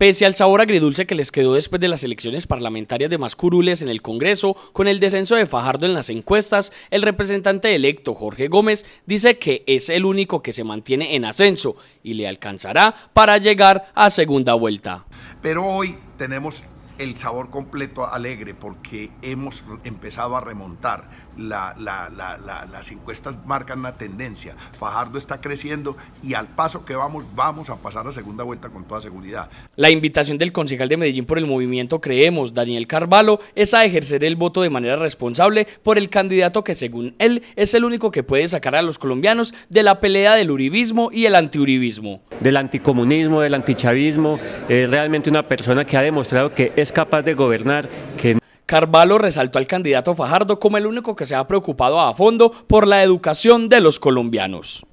Pese al sabor agridulce que les quedó después de las elecciones parlamentarias de más curules en el Congreso, con el descenso de Fajardo en las encuestas, el representante electo Jorge Gómez dice que es el único que se mantiene en ascenso y le alcanzará para llegar a segunda vuelta. Pero hoy tenemos el sabor completo alegre porque hemos empezado a remontar. las encuestas marcan una tendencia. Fajardo está creciendo y al paso que vamos, vamos a pasar a segunda vuelta con toda seguridad. La invitación del concejal de Medellín por el movimiento Creemos, Daniel Carvalho, es a ejercer el voto de manera responsable por el candidato que según él es el único que puede sacar a los colombianos de la pelea del uribismo y el antiuribismo. Del anticomunismo, del antichavismo, es realmente una persona que ha demostrado que capaz de gobernar, que Carvalho resaltó al candidato Fajardo como el único que se ha preocupado a fondo por la educación de los colombianos.